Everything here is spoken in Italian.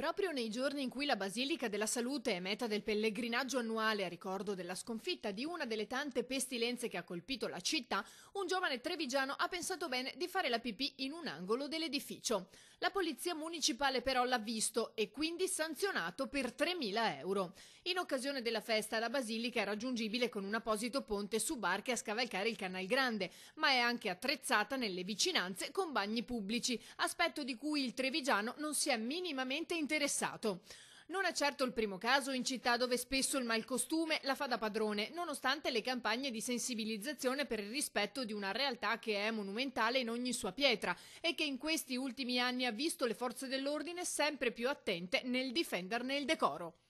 Proprio nei giorni in cui la Basilica della Salute è meta del pellegrinaggio annuale a ricordo della sconfitta di una delle tante pestilenze che ha colpito la città, un giovane trevigiano ha pensato bene di fare la pipì in un angolo dell'edificio. La polizia municipale però l'ha visto e quindi sanzionato per 3.000 euro. In occasione della festa la Basilica è raggiungibile con un apposito ponte su barche a scavalcare il Canal Grande, ma è anche attrezzata nelle vicinanze con bagni pubblici, aspetto di cui il trevigiano non si è minimamente interessato interessato. Non è certo il primo caso in città dove spesso il malcostume la fa da padrone, nonostante le campagne di sensibilizzazione per il rispetto di una realtà che è monumentale in ogni sua pietra e che in questi ultimi anni ha visto le forze dell'ordine sempre più attente nel difenderne il decoro.